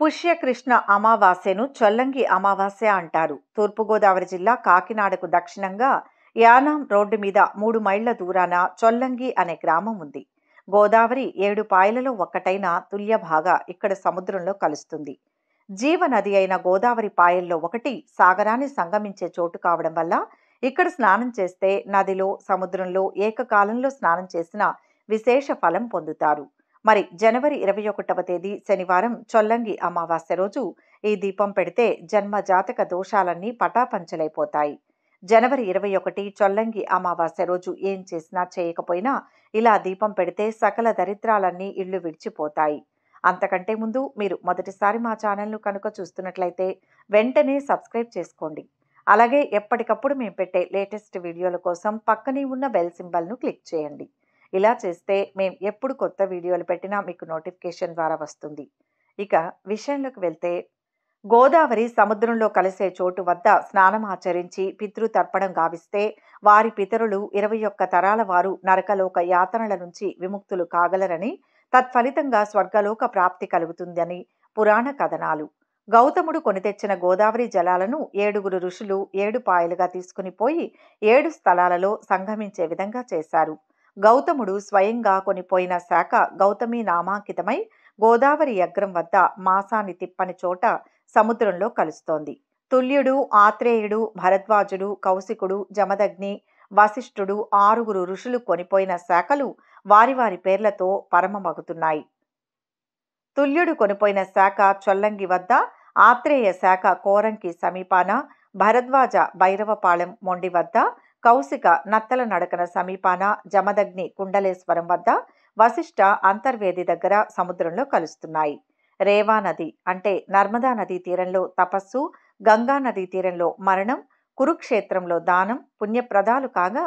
పుష్యకృష్ణ అమావాస్యను చొల్లంగి అమావాస్య అంటారు తూర్పుగోదావరి జిల్లా కాకినాడకు దక్షిణంగా యానాం రోడ్డు మీద మూడు మైళ్ల దూరాన చొల్లంగి అనే గ్రామం ఉంది గోదావరి ఏడు పాయలలో ఒక్కటైన తుల్యభాగా ఇక్కడ సముద్రంలో కలుస్తుంది జీవనది అయిన గోదావరి పాయల్లో ఒకటి సాగరాన్ని సంగమించే చోటు కావడం వల్ల ఇక్కడ స్నానం చేస్తే నదిలో సముద్రంలో ఏకకాలంలో స్నానం చేసిన విశేష ఫలం పొందుతారు మరి జనవరి ఇరవై ఒకటవ తేదీ శనివారం చొల్లంగి అమావాస్య రోజు ఈ దీపం పెడితే జన్మ జాతక దోషాలన్నీ పటాపంచలైపోతాయి జనవరి ఇరవై ఒకటి చొల్లంగి అమావాస్య రోజు ఏం చేసినా చేయకపోయినా ఇలా దీపం పెడితే సకల దరిద్రాలన్నీ ఇళ్ళు విడిచిపోతాయి అంతకంటే ముందు మీరు మొదటిసారి మా ఛానల్ను కనుక చూస్తున్నట్లయితే వెంటనే సబ్స్క్రైబ్ చేసుకోండి అలాగే ఎప్పటికప్పుడు మేము పెట్టే లేటెస్ట్ వీడియోల కోసం పక్కనే ఉన్న బెల్ సింబల్ను క్లిక్ చేయండి ఇలా చేస్తే మేము ఎప్పుడు కొత్త వీడియోలు పెట్టినా మీకు నోటిఫికేషన్ ద్వారా వస్తుంది ఇక విషయంలోకి వెళ్తే గోదావరి సముద్రంలో కలిసే చోటు వద్ద స్నానం ఆచరించి పితృతర్పణం గావిస్తే వారి పితరులు ఇరవై ఒక్క తరాల వారు నరకలోక యాతనల నుంచి విముక్తులు కాగలరని తత్ఫలితంగా స్వర్గలోక ప్రాప్తి కలుగుతుందని పురాణ కథనాలు గౌతముడు కొని తెచ్చిన గోదావరి జలాలను ఏడుగురు ఋషులు ఏడు పాయలుగా తీసుకుని పోయి ఏడు స్థలాలలో సంగమించే విధంగా చేశారు గౌతముడు స్వయంగా కొనిపోయిన శాఖ గౌతమి నామాంకితమై గోదావరి అగ్రం వద్ద మాసాన్ని తిప్పని చోట సముద్రంలో కలుస్తోంది తుల్యుడు ఆత్రేయుడు భరద్వాజుడు కౌశికుడు జమదగ్ని వశిష్ఠుడు ఆరుగురు ఋషులు కొనిపోయిన శాఖలు వారి వారి పేర్లతో పరమమగుతున్నాయి తుల్యుడు కొనిపోయిన శాఖ చొల్లంగి వద్ద ఆత్రేయ శాఖ కోరంకి సమీపాన భరద్వాజ భైరవపాలెం మొండి వద్ద కౌశిక నత్తల నడకన సమీపాన జమదగ్ని కుండలేశ్వరం వద్ద వశిష్ట అంతర్వేది దగ్గర సముద్రంలో కలుస్తున్నాయి రేవా నది అంటే నర్మదా నదీ తీరంలో తపస్సు గంగా నదీ తీరంలో మరణం కురుక్షేత్రంలో దానం పుణ్యప్రదాలు కాగా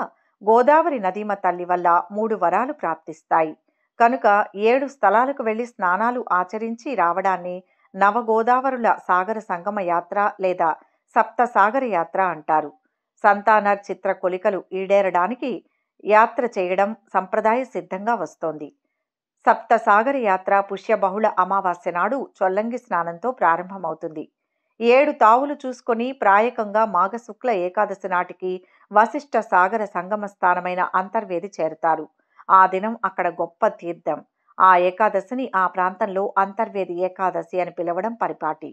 గోదావరి నదీమ తల్లి వల్ల మూడు వరాలు ప్రాప్తిస్తాయి కనుక ఏడు స్థలాలకు వెళ్లి స్నానాలు ఆచరించి రావడాన్ని నవగోదావరుల సాగర సంగమ యాత్ర లేదా సప్త సాగర యాత్ర అంటారు సంతానర్ చిత్ర కొలికలు ఈడేరడానికి యాత్ర చేయడం సంప్రదాయ సిద్ధంగా వస్తోంది సప్తసాగర యాత్ర పుష్యబహుళ అమావాస్య నాడు చొల్లంగి స్నానంతో ప్రారంభమవుతుంది ఏడు తావులు చూసుకొని ప్రాయకంగా మాఘశుక్ల ఏకాదశి నాటికి వశిష్ట సాగర సంగమ స్థానమైన అంతర్వేది చేరుతారు ఆ దినం అక్కడ గొప్ప తీర్థం ఆ ఏకాదశిని ఆ ప్రాంతంలో అంతర్వేది ఏకాదశి అని పిలవడం పరిపాటి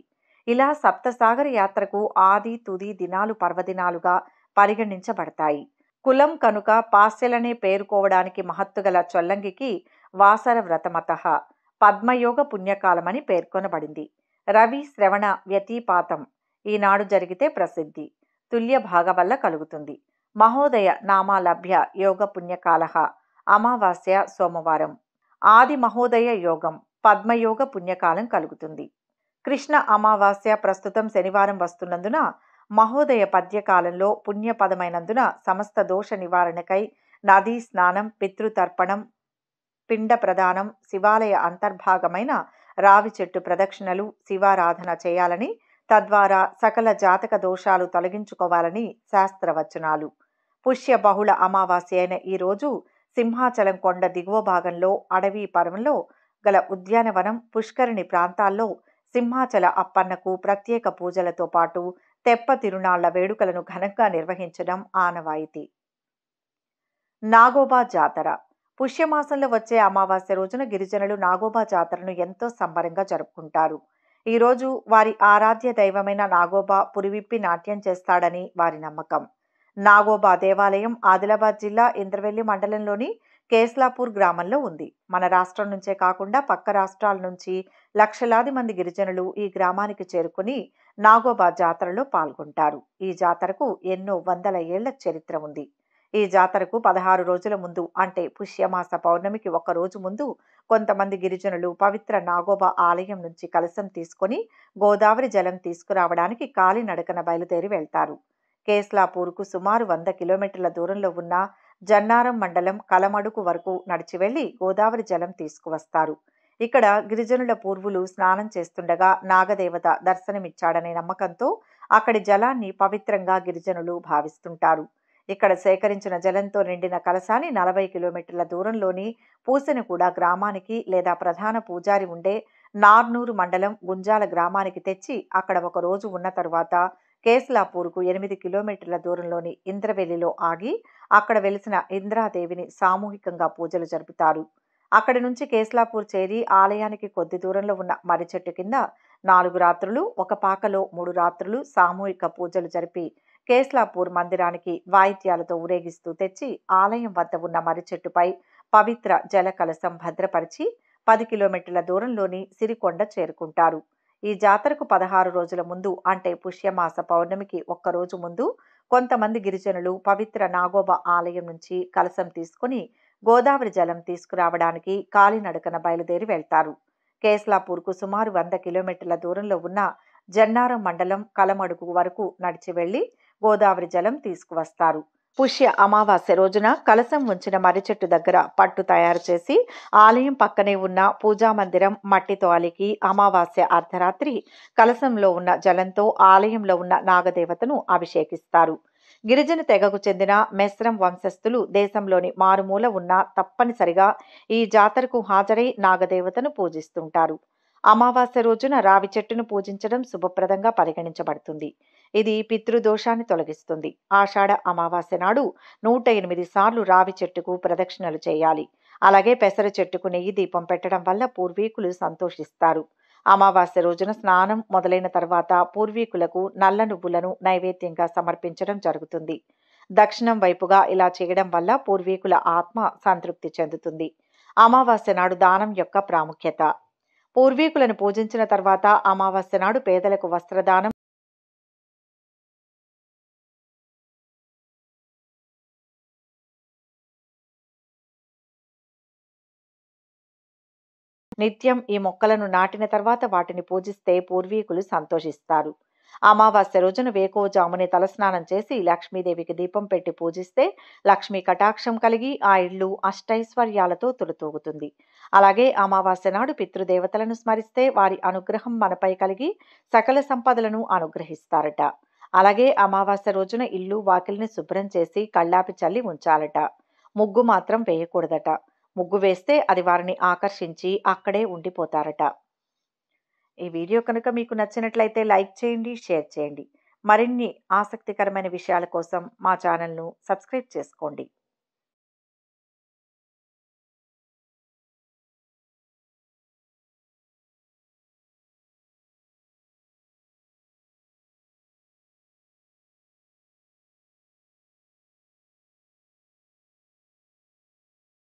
ఇలా సప్తసాగర యాత్రకు ఆది తుది దినాలు పర్వదినాలుగా పరిగణించబడతాయి కులం కనుక పాస్యలనే పేర్కోవడానికి మహత్తుగల చొల్లంగికి వాసర వ్రతమత పద్మయోగ పుణ్యకాలమని పేర్కొనబడింది రవి శ్రవణ వ్యతిపాతం ఈనాడు జరిగితే ప్రసిద్ధి తుల్య భాగ వల్ల కలుగుతుంది మహోదయ నామాలభ్య యోగ పుణ్యకాల అమావాస్య సోమవారం ఆది మహోదయ యోగం పద్మయోగ పుణ్యకాలం కలుగుతుంది కృష్ణ అమావాస్య ప్రస్తుతం శనివారం వస్తున్నందున మహోదయ పద్యకాలంలో పుణ్యపదమైనందున సమస్త దోష నివారణకై నదీ స్నానం పితృతర్పణం పిండ ప్రదానం శివాలయ అంతర్భాగమైన రావి చెట్టు ప్రదక్షిణలు శివారాధన చేయాలని తద్వారా సకల జాతక దోషాలు తొలగించుకోవాలని శాస్త్రవచనాలు పుష్య బహుళ అమావాస్య అయిన ఈరోజు సింహాచలం కొండ దిగువ భాగంలో అడవి పరంలో గల ఉద్యానవనం పుష్కరిణి ప్రాంతాల్లో సింహాచల అప్పన్నకు ప్రత్యేక పూజలతో పాటు తెప్ప తిరునాళ్ల వేడుకలను ఘనంగా నిర్వహించడం ఆనవాయితీ నాగోబా జాతర పుష్యమాసంలో వచ్చే అమావాస్య రోజున గిరిజనులు నాగోబా జాతరను ఎంతో సంబరంగా జరుపుకుంటారు ఈరోజు వారి ఆరాధ్య దైవమైన నాగోబా పురివిప్పి నాట్యం చేస్తాడని వారి నమ్మకం నాగోబా దేవాలయం ఆదిలాబాద్ జిల్లా ఇంద్రవెల్లి మండలంలోని కేస్లాపూర్ గ్రామంలో ఉంది మన రాష్ట్రం నుంచే కాకుండా పక్క రాష్ట్రాల నుంచి లక్షలాది మంది గిరిజనులు ఈ గ్రామానికి చేరుకుని నాగోబా జాతరలో పాల్గొంటారు ఈ జాతరకు ఎన్నో వందల ఏళ్ల చరిత్ర ఉంది ఈ జాతరకు పదహారు రోజుల ముందు అంటే పుష్యమాస పౌర్ణమికి ఒక రోజు ముందు కొంతమంది గిరిజనులు పవిత్ర నాగోబా ఆలయం నుంచి కలసం తీసుకుని గోదావరి జలం తీసుకురావడానికి కాలినడకన బయలుదేరి వెళ్తారు కేస్లాపూర్కు సుమారు వంద కిలోమీటర్ల దూరంలో ఉన్న జన్నారం మండలం కలమడుకు వరకు నడిచి వెళ్లి గోదావరి జలం తీసుకువస్తారు ఇక్కడ గిరిజనుల పూర్వులు స్నానం చేస్తుండగా నాగదేవత దర్శనమిచ్చాడనే నమ్మకంతో అక్కడి జలాన్ని పవిత్రంగా గిరిజనులు భావిస్తుంటారు ఇక్కడ సేకరించిన జలంతో నిండిన కలశాన్ని నలభై కిలోమీటర్ల దూరంలోని కూడా గ్రామానికి లేదా ప్రధాన పూజారి ఉండే నార్నూరు మండలం గుంజాల గ్రామానికి తెచ్చి అక్కడ ఒక రోజు ఉన్న తర్వాత కేస్లాపూర్కు ఎనిమిది కిలోమీటర్ల దూరంలోని ఇంద్రవెల్లిలో ఆగి అక్కడ వెలిసిన ఇంద్రాదేవిని సామూహికంగా పూజలు జరుపుతారు అక్కడి నుంచి కేస్లాపూర్ చేరి ఆలయానికి కొద్ది దూరంలో ఉన్న మర్రి చెట్టు కింద నాలుగు రాత్రులు ఒక పాకలో మూడు రాత్రులు సామూహిక పూజలు జరిపి కేస్లాపూర్ మందిరానికి వాయిద్యాలతో ఊరేగిస్తూ తెచ్చి ఆలయం వద్ద ఉన్న మర్రి చెట్టుపై పవిత్ర జల కలసం భద్రపరిచి పది కిలోమీటర్ల దూరంలోని సిరికొండ చేరుకుంటారు ఈ జాతరకు పదహారు రోజుల ముందు అంటే పుష్యమాస పౌర్ణమికి ఒక్కరోజు ముందు కొంతమంది గిరిజనులు పవిత్ర నాగోబ ఆలయం నుంచి కలసం తీసుకుని గోదావరి జలం తీసుకురావడానికి కాలినడకన బయలుదేరి వెళ్తారు కేస్లాపూర్కు సుమారు వంద కిలోమీటర్ల దూరంలో ఉన్న జన్నారం మండలం కలమడుగు వరకు నడిచి వెళ్లి గోదావరి జలం తీసుకువస్తారు పుష్య అమావాస్య రోజున కలసం ఉంచిన మర్రిచెట్టు దగ్గర పట్టు తయారు చేసి ఆలయం పక్కనే ఉన్న పూజా మందిరం మట్టితో అలికి అమావాస్య అర్ధరాత్రి కలసంలో ఉన్న జలంతో ఆలయంలో ఉన్న నాగదేవతను అభిషేకిస్తారు గిరిజన తెగకు చెందిన మెస్రం వంశస్థులు దేశంలోని మారుమూల ఉన్న తప్పనిసరిగా ఈ జాతరకు హాజరై నాగదేవతను పూజిస్తుంటారు అమావాస్య రోజున రావి చెట్టును పూజించడం శుభప్రదంగా పరిగణించబడుతుంది ఇది పితృదోషాన్ని తొలగిస్తుంది ఆషాఢ అమావాస్య నాడు నూట ఎనిమిది సార్లు రావి చెట్టుకు ప్రదక్షిణలు చేయాలి అలాగే పెసర చెట్టుకు నెయ్యి దీపం పెట్టడం వల్ల పూర్వీకులు సంతోషిస్తారు అమావాస్య రోజున స్నానం మొదలైన తర్వాత పూర్వీకులకు నల్ల నువ్వులను నైవేద్యంగా సమర్పించడం జరుగుతుంది దక్షిణం వైపుగా ఇలా చేయడం వల్ల పూర్వీకుల ఆత్మ సంతృప్తి చెందుతుంది అమావాస్య నాడు దానం యొక్క ప్రాముఖ్యత పూర్వీకులను పూజించిన తర్వాత అమావాస్య నాడు పేదలకు వస్త్రదానం నిత్యం ఈ మొక్కలను నాటిన తర్వాత వాటిని పూజిస్తే పూర్వీకులు సంతోషిస్తారు అమావాస్య రోజున వేకోజాముని తలస్నానం చేసి లక్ష్మీదేవికి దీపం పెట్టి పూజిస్తే లక్ష్మీ కటాక్షం కలిగి ఆ ఇళ్ళు అష్టైశ్వర్యాలతో తులుతూగుతుంది అలాగే అమావాస్య నాడు పితృదేవతలను స్మరిస్తే వారి అనుగ్రహం మనపై కలిగి సకల సంపదలను అనుగ్రహిస్తారట అలాగే అమావాస్య రోజున ఇల్లు వాకిల్ని శుభ్రం చేసి కళ్ళాపి చల్లి ఉంచాలట ముగ్గు మాత్రం వేయకూడదట ముగ్గు వేస్తే అది వారిని ఆకర్షించి అక్కడే ఉండిపోతారట ఈ వీడియో కనుక మీకు నచ్చినట్లయితే లైక్ చేయండి షేర్ చేయండి మరిన్ని ఆసక్తికరమైన విషయాల కోసం మా ఛానల్ను సబ్స్క్రైబ్ చేసుకోండి